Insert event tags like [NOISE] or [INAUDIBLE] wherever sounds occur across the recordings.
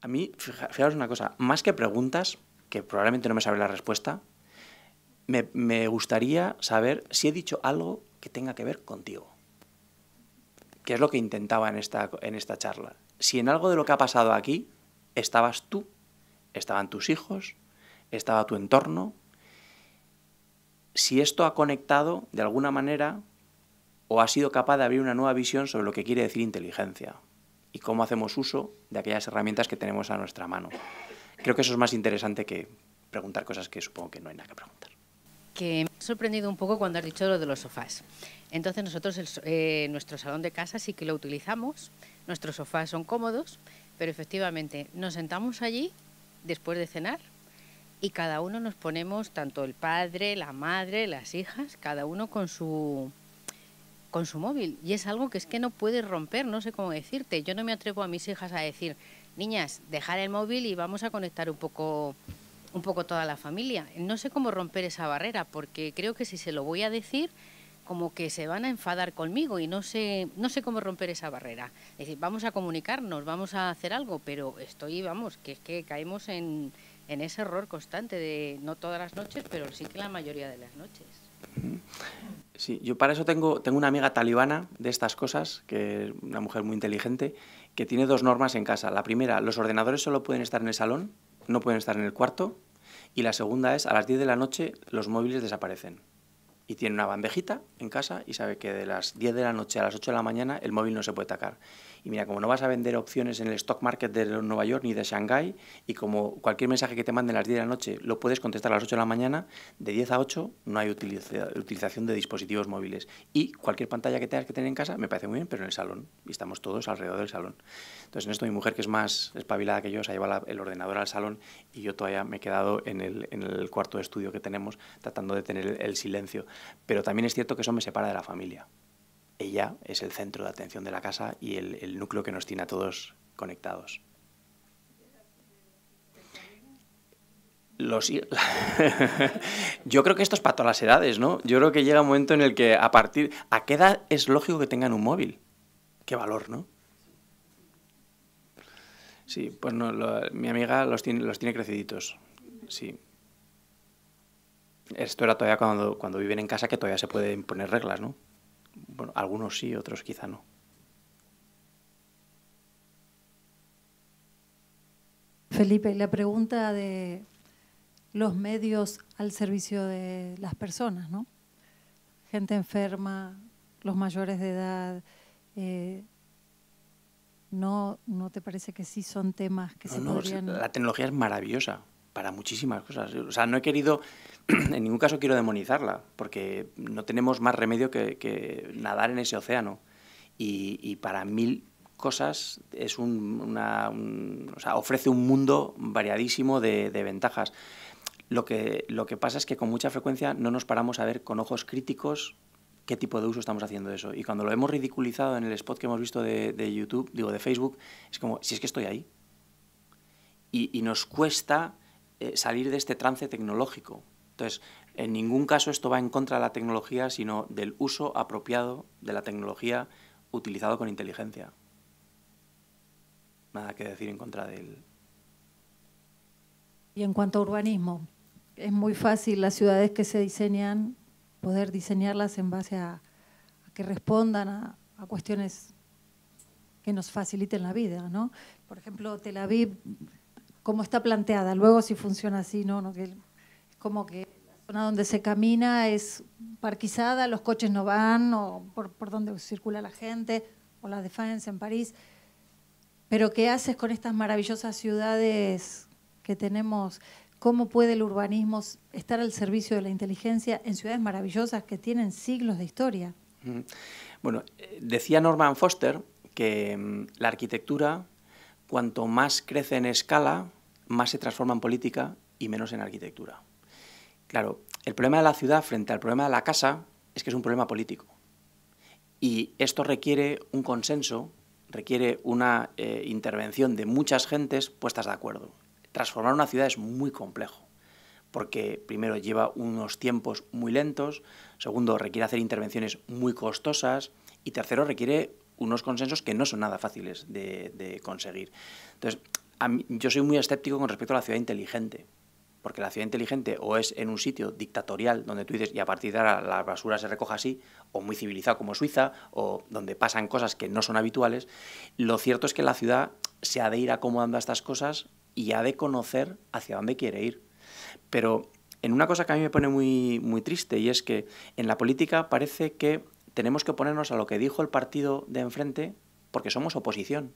A mí, fijaros una cosa, más que preguntas, que probablemente no me sabré la respuesta, me, gustaría saber si he dicho algo que tenga que ver contigo. Que es lo que intentaba en esta, en esta charla. Si en algo de lo que ha pasado aquí estabas tú, estaban tus hijos, estaba tu entorno, si esto ha conectado de alguna manera o ha sido capaz de abrir una nueva visión sobre lo que quiere decir inteligencia, y cómo hacemos uso de aquellas herramientas que tenemos a nuestra mano. Creo que eso es más interesante que preguntar cosas que supongo que no hay nada que preguntar. Que me ha sorprendido un poco cuando has dicho lo de los sofás. Entonces nosotros eh, nuestro salón de casa sí que lo utilizamos, nuestros sofás son cómodos, pero efectivamente nos sentamos allí después de cenar y cada uno nos ponemos, tanto el padre, la madre, las hijas, cada uno con su con su móvil. Y es algo que es que no puedes romper, no sé cómo decirte. Yo no me atrevo a mis hijas a decir, niñas, dejar el móvil y vamos a conectar un poco, un poco toda la familia. No sé cómo romper esa barrera, porque creo que si se lo voy a decir, como que se van a enfadar conmigo y no sé, no sé cómo romper esa barrera. Es decir, vamos a comunicarnos, vamos a hacer algo, pero estoy, vamos, que es que caemos en, en ese error constante de no todas las noches, pero sí que la mayoría de las noches. Sí, yo para eso tengo, una amiga talibana de estas cosas, que es una mujer muy inteligente, que tiene dos normas en casa. La primera, los ordenadores solo pueden estar en el salón, no pueden estar en el cuarto. Y la segunda es, a las 10 de la noche los móviles desaparecen. Y tiene una bandejita en casa y sabe que de las 10 de la noche a las 8 de la mañana el móvil no se puede atacar. Y mira, como no vas a vender opciones en el stock market de Nueva York ni de Shanghái, y como cualquier mensaje que te manden a las 10 de la noche lo puedes contestar a las 8 de la mañana, de 10 a 8 no hay utilización de dispositivos móviles. Y cualquier pantalla que tengas que tener en casa me parece muy bien, pero en el salón. Y estamos todos alrededor del salón. Entonces, en esto mi mujer, que es más espabilada que yo, se ha llevado el ordenador al salón y yo todavía me he quedado en el, en el cuarto de estudio que tenemos tratando de tener el silencio. Pero también es cierto que eso me separa de la familia ella es el centro de atención de la casa y el, núcleo que nos tiene a todos conectados. Los... [LAUGHS] Yo creo que esto es para todas las edades, ¿no? Yo creo que llega un momento en el que a partir... ¿A qué edad es lógico que tengan un móvil? Qué valor, ¿no? Sí, pues no, mi amiga los tiene, los tiene creciditos, sí. Esto era todavía cuando, cuando viven en casa que todavía se pueden poner reglas, ¿no? Bueno, algunos sí, otros quizá no. Felipe, la pregunta de los medios al servicio de las personas, ¿no? Gente enferma, los mayores de edad, eh, ¿no, ¿no te parece que sí son temas que se no, podrían...? La tecnología es maravillosa para muchísimas cosas. O sea, no he querido [CLEARS THROAT] en ningún caso quiero demonizarla, porque no tenemos más remedio que, nadar en ese océano. Y, para mil cosas es ofrece un mundo variadísimo de, ventajas. Lo que, pasa es que con mucha frecuencia no nos paramos a ver con ojos críticos qué tipo de uso estamos haciendo de eso. Y cuando lo hemos ridiculizado en el spot que hemos visto de, YouTube, digo, de Facebook, es como, si es que estoy ahí. Y, nos cuesta eh, salir de este trance tecnológico. Entonces, en ningún caso esto va en contra de la tecnología, sino del uso apropiado de la tecnología utilizado con inteligencia. Nada que decir en contra del... Y en cuanto a urbanismo, es muy fácil las ciudades que se diseñan, poder diseñarlas en base a, que respondan a, cuestiones que nos faciliten la vida, ¿no? Por ejemplo, Tel Aviv, ¿cómo está planteada, luego si funciona así, no, no es como que zona donde se camina es parquizada, los coches no van, o por, donde circula la gente, o la Defense en París. Pero ¿qué haces con estas maravillosas ciudades que tenemos? ¿Cómo puede el urbanismo estar al servicio de la inteligencia en ciudades maravillosas que tienen siglos de historia? Bueno, eh, decía Norman Foster que mm, la arquitectura, cuanto más crece en escala, más se transforma en política y menos en arquitectura. Claro, el problema de la ciudad frente al problema de la casa es que es un problema político. Y esto requiere un consenso, requiere una eh, intervención de muchas gentes puestas de acuerdo. Transformar una ciudad es muy complejo porque primero lleva unos tiempos muy lentos, segundo requiere hacer intervenciones muy costosas y tercero requiere unos consensos que no son nada fáciles de, conseguir. Entonces, yo soy muy escéptico con respecto a la ciudad inteligente, porque la ciudad inteligente o es en un sitio dictatorial donde tú dices y a partir de ahora la basura se recoja así, o muy civilizado como Suiza, o donde pasan cosas que no son habituales, lo cierto es que la ciudad se ha de ir acomodando a estas cosas y ha de conocer hacia dónde quiere ir. Pero en una cosa que a mí me pone muy, muy triste y es que en la política parece que tenemos que oponernos a lo que dijo el partido de enfrente porque somos oposición.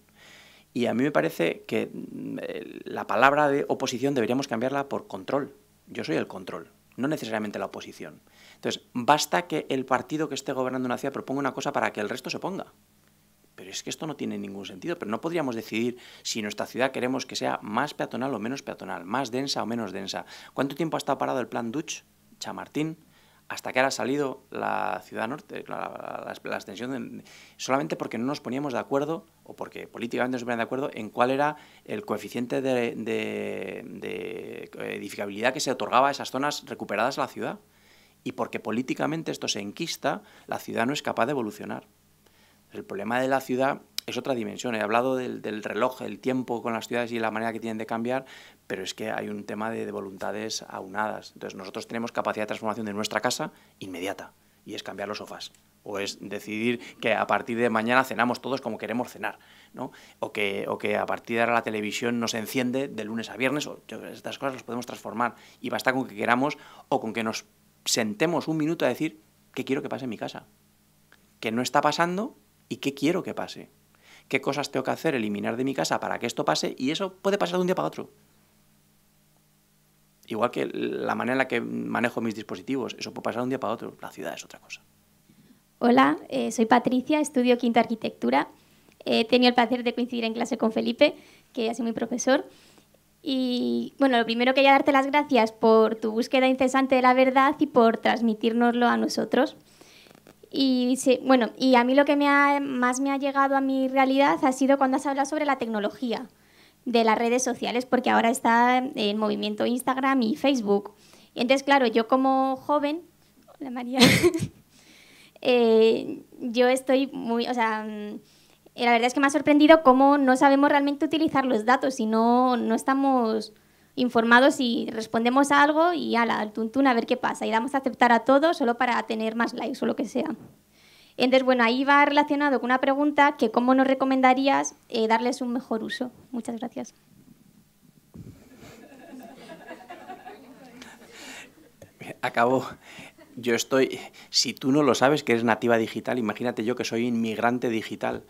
Y a mí me parece que mm, la palabra de oposición deberíamos cambiarla por control. Yo soy el control, no necesariamente la oposición. Entonces, basta que el partido que esté gobernando una ciudad proponga una cosa para que el resto se ponga. Pero es que esto no tiene ningún sentido, pero no podríamos decidir si nuestra ciudad queremos que sea más peatonal o menos peatonal, más densa o menos densa. ¿Cuánto tiempo ha estado parado el plan Duch, Chamartín? hasta que ahora ha salido la ciudad norte, la, extensión, solamente porque no nos poníamos de acuerdo porque políticamente no se ponían de acuerdo en cuál era el coeficiente de, eh, edificabilidad que se otorgaba a esas zonas recuperadas a la ciudad. Y porque políticamente esto se enquista, la ciudad no es capaz de evolucionar. El problema de la ciudad es otra dimensión. He hablado del, reloj, el tiempo con las ciudades y la manera que tienen de cambiar, pero es que hay un tema de, voluntades aunadas. Entonces nosotros tenemos capacidad de transformación de nuestra casa inmediata y es cambiar los sofás o es decidir que a partir de mañana cenamos todos como queremos cenar, ¿no? o, que, o que a partir de ahora la televisión nos enciende de lunes a viernes, o, estas cosas las podemos transformar y basta con que queramos o con que nos sentemos un minuto a decir qué quiero que pase en mi casa, qué no está pasando y qué quiero que pase, qué cosas tengo que hacer, eliminar de mi casa para que esto pase y eso puede pasar de un día para otro. Igual que la manera en la que manejo mis dispositivos, eso puede pasar de un día para otro, la ciudad es otra cosa. Hola, eh, soy Patricia, estudio Quinta Arquitectura. He tenido el placer de coincidir en clase con Felipe, que ya sido mi profesor. Y bueno, lo primero quería darte las gracias por tu búsqueda incesante de la verdad y por transmitirnoslo a nosotros. Y bueno, y a mí lo que me más me ha llegado a mi realidad ha sido cuando has hablado sobre la tecnología de las redes sociales, porque ahora está en movimiento Instagram y Facebook. Y entonces, claro, yo como joven, hola María, [LAUGHS] Eh, yo estoy muy, o sea, mm, eh, la verdad es que me ha sorprendido cómo no sabemos realmente utilizar los datos y no, estamos informados y respondemos a algo y ala, al tuntún a ver qué pasa y damos a aceptar a todo solo para tener más likes o lo que sea. Entonces, bueno, ahí va relacionado con una pregunta que cómo nos recomendarías eh, darles un mejor uso. Muchas gracias. Acabó yo estoy, si tú no lo sabes que eres nativa digital, imagínate yo que soy inmigrante digital.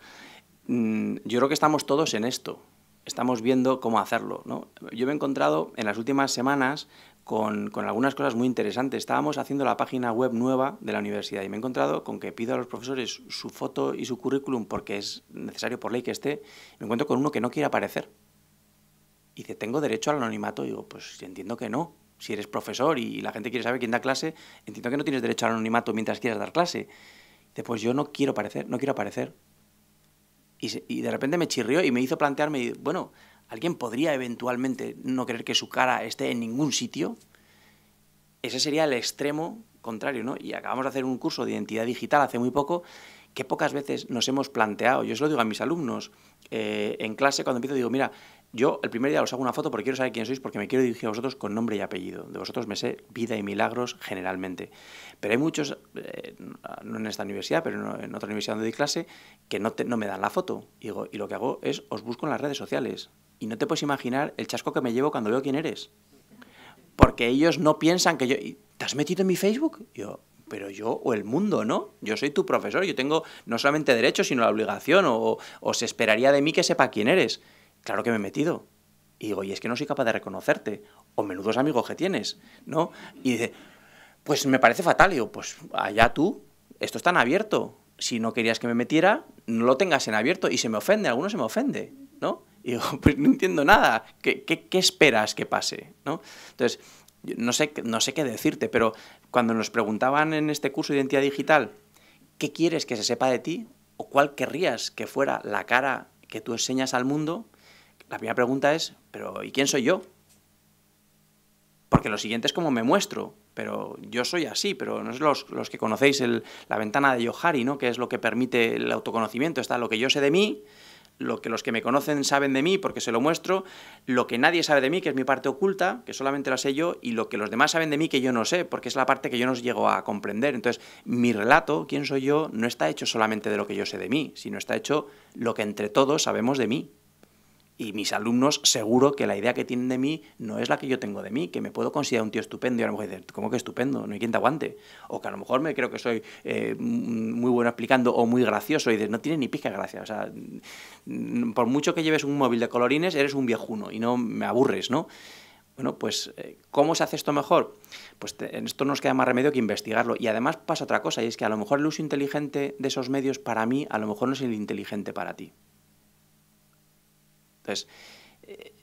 Mm, yo creo que estamos todos en esto, estamos viendo cómo hacerlo. ¿no? Yo me he encontrado en las últimas semanas con, con, algunas cosas muy interesantes. Estábamos haciendo la página web nueva de la universidad y me he encontrado con que pido a los profesores su foto y su currículum porque es necesario por ley que esté. Me encuentro con uno que no quiere aparecer. Y dice, ¿tengo derecho al anonimato? Y digo, pues entiendo que no si eres profesor y la gente quiere saber quién da clase, entiendo que no tienes derecho al anonimato mientras quieras dar clase. Dice, pues yo no quiero aparecer, no quiero aparecer. Y, de repente me chirrió y me hizo plantearme, bueno, ¿alguien podría eventualmente no querer que su cara esté en ningún sitio? Ese sería el extremo contrario, ¿no? Y acabamos de hacer un curso de identidad digital hace muy poco que pocas veces nos hemos planteado. Yo se lo digo a mis alumnos. Eh, en clase cuando empiezo digo, mira, yo el primer día os hago una foto porque quiero saber quién sois, porque me quiero dirigir a vosotros con nombre y apellido. De vosotros me sé vida y milagros generalmente. Pero hay muchos, eh, no en esta universidad, pero en otra universidad donde doy clase, que no, me dan la foto. Y, digo, y lo que hago es os busco en las redes sociales. Y no te puedes imaginar el chasco que me llevo cuando veo quién eres. Porque ellos no piensan que yo... ¿Te has metido en mi Facebook? yo, pero yo o el mundo, ¿no? Yo soy tu profesor, yo tengo no solamente derecho, sino la obligación, o, o se esperaría de mí que sepa quién eres claro que me he metido. Y digo, y es que no soy capaz de reconocerte, o menudos amigos que tienes, ¿no? Y dice, pues me parece fatal. Y digo, pues allá tú, esto está en abierto. Si no querías que me metiera, no lo tengas en abierto. Y se me ofende, algunos se me ofende, ¿no? Y digo, [LAUGHS] pues no entiendo nada. ¿Qué, esperas que pase? Entonces, no sé, no sé qué decirte, pero cuando nos preguntaban en este curso de identidad digital, ¿qué quieres que se sepa de ti? ¿O cuál querrías que fuera la cara que tú enseñas al mundo? la primera pregunta es, pero ¿y quién soy yo? Porque lo siguiente es cómo me muestro, pero yo soy así, pero no es los, que conocéis la ventana de Yohari, ¿no? que es lo que permite el autoconocimiento, está lo que yo sé de mí, lo que los que me conocen saben de mí porque se lo muestro, lo que nadie sabe de mí, que es mi parte oculta, que solamente la sé yo, y lo que los demás saben de mí que yo no sé, porque es la parte que yo no llego a comprender. Entonces, mi relato, quién soy yo, no está hecho solamente de lo que yo sé de mí, sino está hecho lo que entre todos sabemos de mí y mis alumnos seguro que la idea que tienen de mí no es la que yo tengo de mí, que me puedo considerar un tío estupendo y a lo mejor decir, ¿cómo que estupendo? No hay quien te aguante. O que a lo mejor me creo que soy eh, muy bueno explicando o muy gracioso y no tiene ni pica gracia. O mm, por mucho que lleves un móvil de colorines, eres un viejuno y no me aburres, ¿no? Bueno, pues, eh, ¿cómo se hace esto mejor? Pues en esto nos queda más remedio que investigarlo. Y además pasa otra cosa, y es que a lo mejor el uso inteligente de esos medios para mí, a lo mejor no es el inteligente para ti. Eh,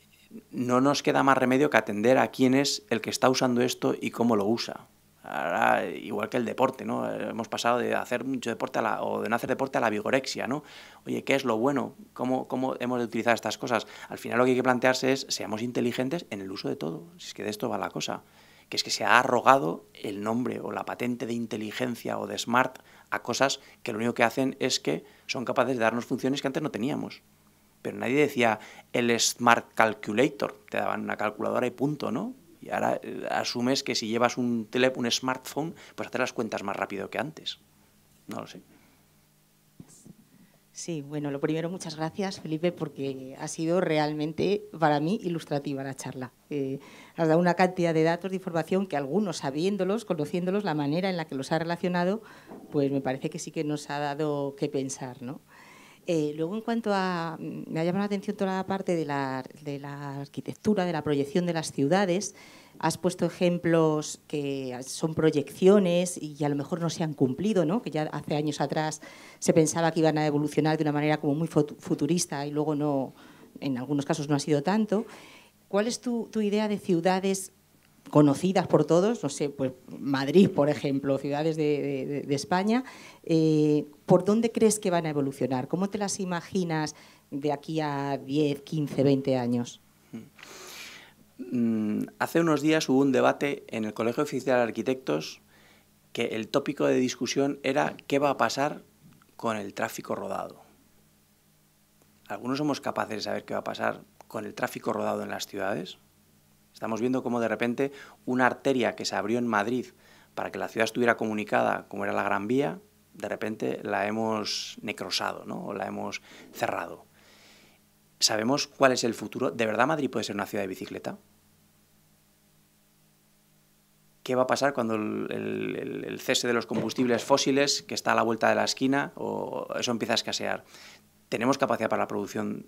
no nos queda más remedio que atender a quién es el que está usando esto y cómo lo usa. igual que el deporte, ¿no? Hemos pasado de hacer mucho deporte a o de no hacer deporte a la vigorexia, ¿no? Oye, ¿qué es lo bueno? ¿Cómo, ¿Cómo hemos de utilizar estas cosas? Al final lo que hay que plantearse es, seamos inteligentes en el uso de todo, si es que de esto va la cosa. Que es que se ha arrogado el nombre o la patente de inteligencia o de smart a cosas que lo único que hacen es que son capaces de darnos funciones que antes no teníamos nadie decía el Smart Calculator, te daban una calculadora y punto, ¿no? Y ahora eh, asumes que si llevas un, un smartphone, pues hacer las cuentas más rápido que antes. No lo sé. Sí, bueno, lo primero, muchas gracias, Felipe, porque ha sido realmente para mí ilustrativa la charla. Eh, has dado una cantidad de datos, de información que algunos, sabiéndolos, conociéndolos, la manera en la que los ha relacionado, pues me parece que sí que nos ha dado que pensar, ¿no? Eh, luego, en cuanto a. Mm, me ha llamado la atención toda la parte de la, arquitectura, de la proyección de las ciudades. Has puesto ejemplos que son proyecciones y a lo mejor no se han cumplido, ¿no? que ya hace años atrás se pensaba que iban a evolucionar de una manera como muy futurista y luego no, en algunos casos no ha sido tanto. ¿Cuál es tu idea de ciudades conocidas por todos, no sé, pues Madrid, por ejemplo, ciudades de, España, eh, ¿por dónde crees que van a evolucionar? ¿Cómo te las imaginas de aquí a 10, 15, 20 años? Mm, hace unos días hubo un debate en el Colegio Oficial de Arquitectos que el tópico de discusión era qué va a pasar con el tráfico rodado. Algunos somos capaces de saber qué va a pasar con el tráfico rodado en las ciudades. Estamos viendo cómo de repente una arteria que se abrió en Madrid para que la ciudad estuviera comunicada, como era la Gran Vía, de repente la hemos necrosado, o la hemos cerrado. ¿Sabemos cuál es el futuro? ¿De verdad Madrid puede ser una ciudad de bicicleta? ¿Qué va a pasar cuando el, el cese de los combustibles fósiles, que está a la vuelta de la esquina, o eso empieza a escasear? ¿Tenemos capacidad para la producción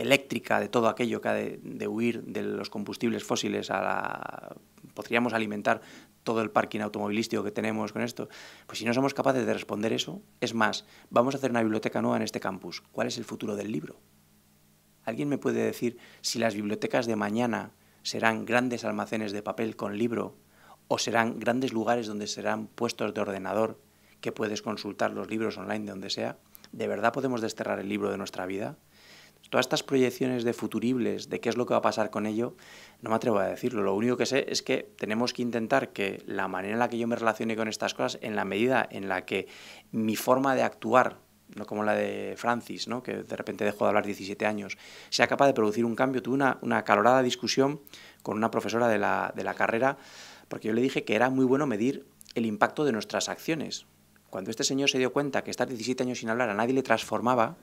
eléctrica, de todo aquello que ha de, huir de los combustibles fósiles a la... podríamos alimentar todo el parking automovilístico que tenemos con esto, pues si no somos capaces de responder eso, es más, vamos a hacer una biblioteca nueva en este campus. ¿Cuál es el futuro del libro? ¿Alguien me puede decir si las bibliotecas de mañana serán grandes almacenes de papel con libro o serán grandes lugares donde serán puestos de ordenador que puedes consultar los libros online de donde sea? ¿De verdad podemos desterrar el libro de nuestra vida? todas estas proyecciones de futuribles, de qué es lo que va a pasar con ello, no me atrevo a decirlo. Lo único que sé es que tenemos que intentar que la manera en la que yo me relacione con estas cosas, en la medida en la que mi forma de actuar, no como la de Francis, que de repente dejó de hablar 17 años, sea capaz de producir un cambio. Tuve una, una calorada discusión con una profesora de la, de la carrera, porque yo le dije que era muy bueno medir el impacto de nuestras acciones. Cuando este señor se dio cuenta que estar 17 años sin hablar a nadie le transformaba,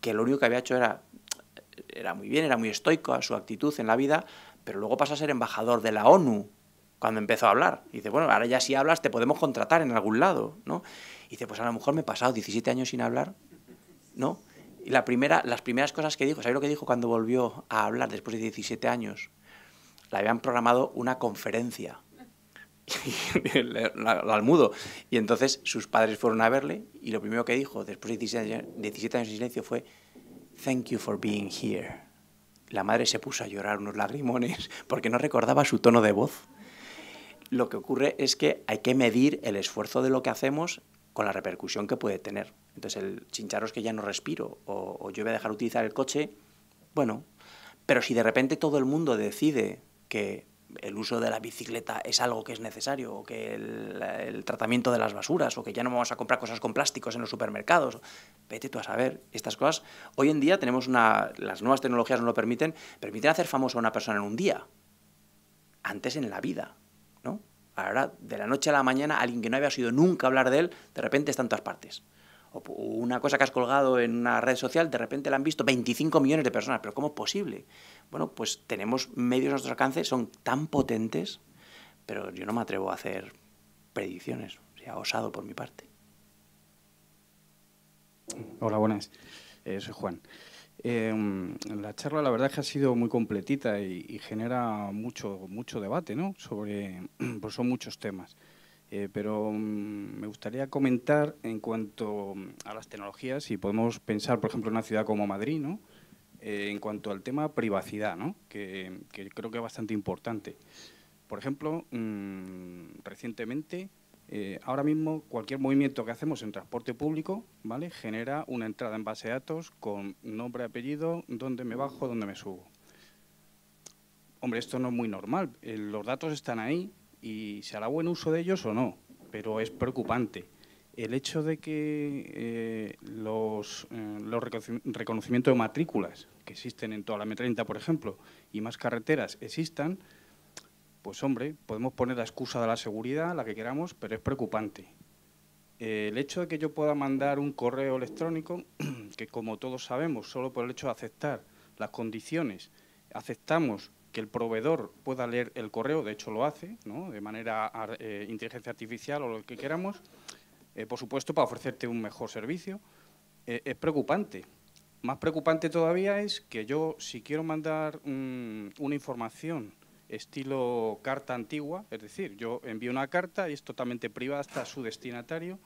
que lo único que había hecho era, era muy bien, era muy estoico a su actitud en la vida, pero luego pasa a ser embajador de la ONU cuando empezó a hablar. Y dice, bueno, ahora ya si hablas te podemos contratar en algún lado, ¿no? Y dice, pues a lo mejor me he pasado 17 años sin hablar, ¿no? Y la primera, las primeras cosas que dijo, ¿sabéis lo que dijo cuando volvió a hablar después de 17 años? Le habían programado una conferencia [LAUGHS] al mudo. Y entonces sus padres fueron a verle y lo primero que dijo después de 17 años, de silencio fue, Thank you for being here. La madre se puso a llorar unos lagrimones [LAUGHS] porque no recordaba su tono de voz. Lo que ocurre es que hay que medir el esfuerzo de lo que hacemos con la repercusión que puede tener. Entonces, el chincharos que ya no respiro o, o yo voy a dejar utilizar el coche, bueno, pero si de repente todo el mundo decide que el uso de la bicicleta es algo que es necesario, o que el, tratamiento de las basuras, o que ya no vamos a comprar cosas con plásticos en los supermercados. Vete tú a saber, estas cosas. Hoy en día tenemos una. Las nuevas tecnologías nos lo permiten, permiten hacer famoso a una persona en un día. Antes en la vida, ¿no? Ahora, de la noche a la mañana, alguien que no había sido nunca hablar de él, de repente está en todas partes una cosa que has colgado en una red social, de repente la han visto 25 millones de personas. ¿Pero cómo es posible? Bueno, pues tenemos medios a nuestro alcance, son tan potentes, pero yo no me atrevo a hacer predicciones. Sea osado por mi parte. Hola, buenas. Eh, soy Juan. Em, la charla, la verdad es que ha sido muy completita y, genera mucho, mucho debate, ¿no? Sobre, [CLEARS THROAT] pues son muchos temas. Eh, pero mm, me gustaría comentar en cuanto mm, a las tecnologías, y podemos pensar, por ejemplo, en una ciudad como Madrid, ¿no? Eh, en cuanto al tema privacidad, ¿no? que, creo que es bastante importante. Por ejemplo, mm, recientemente, eh, ahora mismo cualquier movimiento que hacemos en transporte público ¿vale? genera una entrada en base de datos con nombre, apellido, dónde me bajo, dónde me subo. Hombre, esto no es muy normal. los datos están ahí, y se hará buen uso de ellos o no, pero es preocupante. El hecho de que eh, los, eh, reconocimientos de matrículas que existen en toda la M30, por ejemplo, y más carreteras existan, pues hombre, podemos poner la excusa de la seguridad, la que queramos, pero es preocupante. el hecho de que yo pueda mandar un correo electrónico, [CLEARS THROAT] que como todos sabemos, solo por el hecho de aceptar las condiciones, aceptamos que el proveedor pueda leer el correo, de hecho lo hace, de manera eh, inteligencia artificial o lo que queramos, eh, por supuesto para ofrecerte un mejor servicio, eh, es preocupante. Más preocupante todavía es que yo, si quiero mandar una información estilo carta antigua, es decir, yo envío una carta y es totalmente privada hasta su destinatario,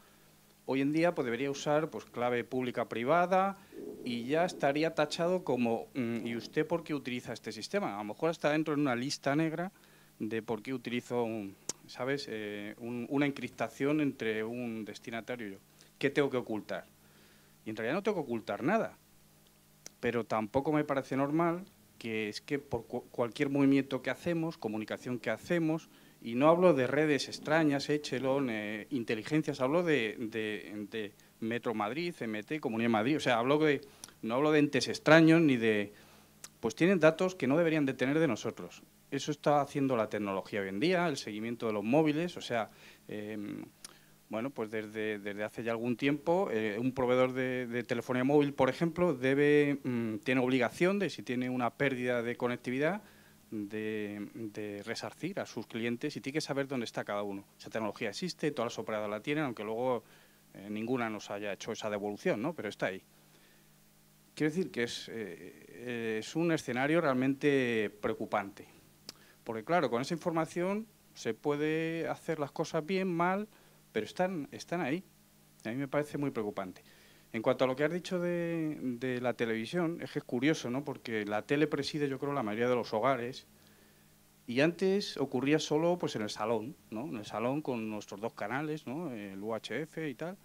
Hoy en día pues, debería usar pues, clave pública-privada y ya estaría tachado como mm, ¿y usted por qué utiliza este sistema? A lo mejor está dentro de una lista negra de por qué utilizo, ¿sabes?, eh, una encriptación entre un destinatario y yo. ¿Qué tengo que ocultar? Y en realidad no tengo que ocultar nada. Pero tampoco me parece normal que es que por cualquier movimiento que hacemos, comunicación que hacemos, y no hablo de redes extrañas, Echelon, eh, inteligencias, hablo de, Metro Madrid, CMT, Comunidad Madrid, o sea, hablo de, no hablo de entes extraños ni de... Pues tienen datos que no deberían de tener de nosotros. Eso está haciendo la tecnología hoy en día, el seguimiento de los móviles, o sea, em, bueno, pues desde, desde, hace ya algún tiempo, eh, un proveedor de, telefonía móvil, por ejemplo, debe, mm, tiene obligación de, si tiene una pérdida de conectividad, de, resarcir a sus clientes y tiene que saber dónde está cada uno. Esa tecnología existe, todas las operadoras la tienen, aunque luego eh, ninguna nos haya hecho esa devolución, ¿no? pero está ahí. Quiero decir que es, eh, eh, es un escenario realmente preocupante, porque claro, con esa información se puede hacer las cosas bien, mal, pero están, están ahí. A mí me parece muy preocupante. En cuanto a lo que has dicho de, la televisión, es que es curioso, ¿no? Porque la tele preside, yo creo, la mayoría de los hogares. Y antes ocurría solo pues, en el salón, ¿no? En el salón con nuestros dos canales, ¿no? El UHF y tal.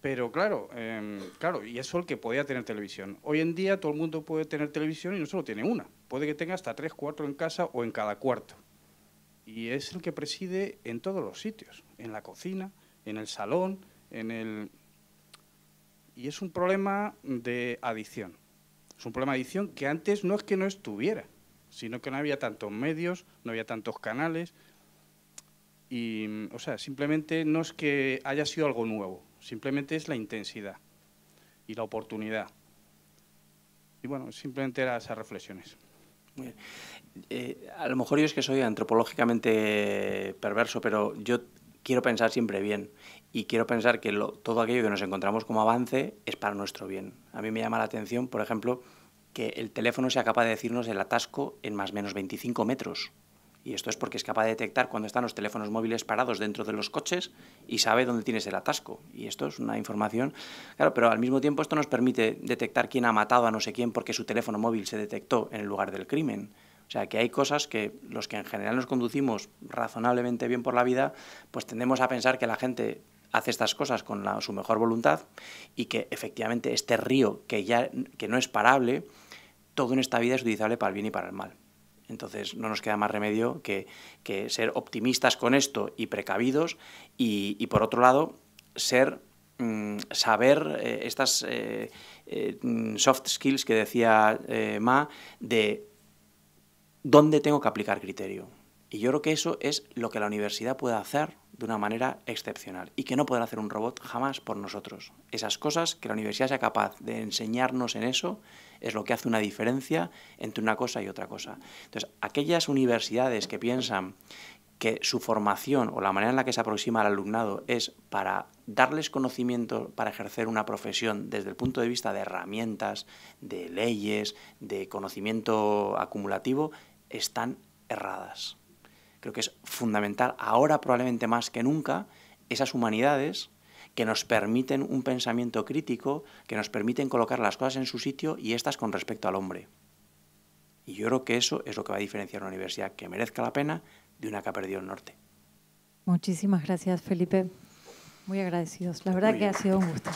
Pero claro, em, claro, y eso el que podía tener televisión. Hoy en día todo el mundo puede tener televisión y no solo tiene una. Puede que tenga hasta tres, cuatro en casa o en cada cuarto. Y es el que preside en todos los sitios. En la cocina, en el salón, en el y es un problema de adicción. Es un problema de adicción que antes no es que no estuviera, sino que no había tantos medios, no había tantos canales. Y, o sea, simplemente no es que haya sido algo nuevo, simplemente es la intensidad y la oportunidad. Y bueno, simplemente eran esas reflexiones. Eh, a lo mejor yo es que soy antropológicamente perverso, pero yo quiero pensar siempre bien y quiero pensar que todo aquello que nos encontramos como avance es para nuestro bien. A mí me llama la atención, por ejemplo, que el teléfono sea capaz de decirnos el atasco en más o menos 25 metros. Y esto es porque es capaz de detectar cuando están los teléfonos móviles parados dentro de los coches y sabe dónde tienes el atasco. Y esto es una información, claro, pero al mismo tiempo esto nos permite detectar quién ha matado a no sé quién porque su teléfono móvil se detectó en el lugar del crimen. O sea, que hay cosas que los que en general nos conducimos razonablemente bien por la vida, pues tendemos a pensar que la gente hace estas cosas con su mejor voluntad y que efectivamente este río que ya que no es parable, todo en esta vida es utilizable para el bien y para el mal. Entonces no nos queda más remedio que, ser optimistas con esto y precavidos y, por otro lado ser mm, saber eh, estas eh, eh, mm, soft skills que decía Ma de dónde tengo que aplicar criterio. Y yo creo que eso es lo que la universidad puede hacer de una manera excepcional y que no podrá hacer un robot jamás por nosotros. Esas cosas que la universidad sea capaz de enseñarnos en eso es lo que hace una diferencia entre una cosa y otra cosa. Entonces, aquellas universidades que piensan que su formación o la manera en la que se aproxima al alumnado es para darles conocimiento para ejercer una profesión desde el punto de vista de herramientas, de leyes, de conocimiento acumulativo, están erradas. Creo que es fundamental, ahora probablemente más que nunca, esas humanidades que nos permiten un pensamiento crítico, que nos permiten colocar las cosas en su sitio y estas con respecto al hombre. Y yo creo que eso es lo que va a diferenciar una universidad que merezca la pena de una que ha perdido el norte. Muchísimas gracias, Felipe. Muy agradecidos. La verdad que ha sido un gusto.